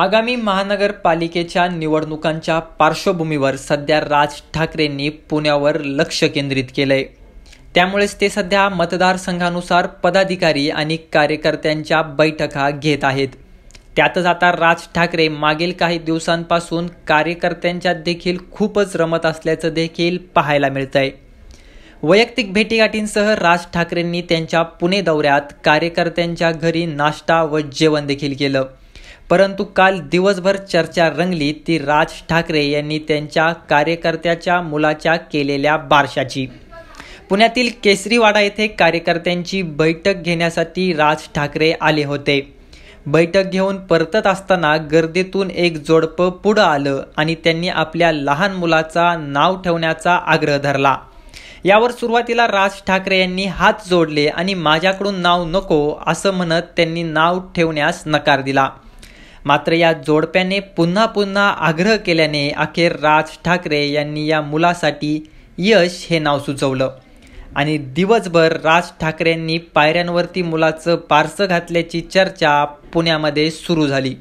आगामी महानगरपालिकेच्या निवडणुकांच्या पार्श्वभूमीवर सध्या राज ठाकरेंनी पुण्यावर लक्ष केंद्रित केलंय त्यामुळेच ते सध्या मतदारसंघानुसार पदाधिकारी आणि कार्यकर्त्यांच्या बैठका घेत आहेत त्यातच आता राज ठाकरे मागील काही दिवसांपासून कार्यकर्त्यांच्या देखील खूपच रमत असल्याचं देखील पाहायला मिळतंय आहे वैयक्तिक भेटीगाठींसह राज ठाकरेंनी त्यांच्या पुणे दौऱ्यात कार्यकर्त्यांच्या घरी नाश्ता व जेवण देखील केलं परंतु काल दिवसभर चर्चा रंगली ती राज ठाकरे यांनी त्यांच्या कार्यकर्त्याच्या मुलाच्या केलेल्या बारशाची पुण्यातील केसरीवाडा येथे कार्यकर्त्यांची बैठक घेण्यासाठी राज ठाकरे आले होते बैठक घेऊन परतत असताना गर्दीतून एक जोडपं पुढं आलं आणि त्यांनी आपल्या लहान मुलाचा नाव ठेवण्याचा आग्रह धरला यावर सुरुवातीला राज ठाकरे यांनी हात जोडले आणि माझ्याकडून नाव नको असं म्हणत त्यांनी नाव ठेवण्यास नकार दिला मात्र या जोडप्याने पुन्हा पुन्हा आग्रह केल्याने अखेर राज ठाकरे यांनी या मुलासाठी यश हे नाव सुचवलं आणि दिवसभर राज ठाकरेंनी पायऱ्यांवरती मुलाचं पारसं घातल्याची चर्चा पुण्यामध्ये सुरू झाली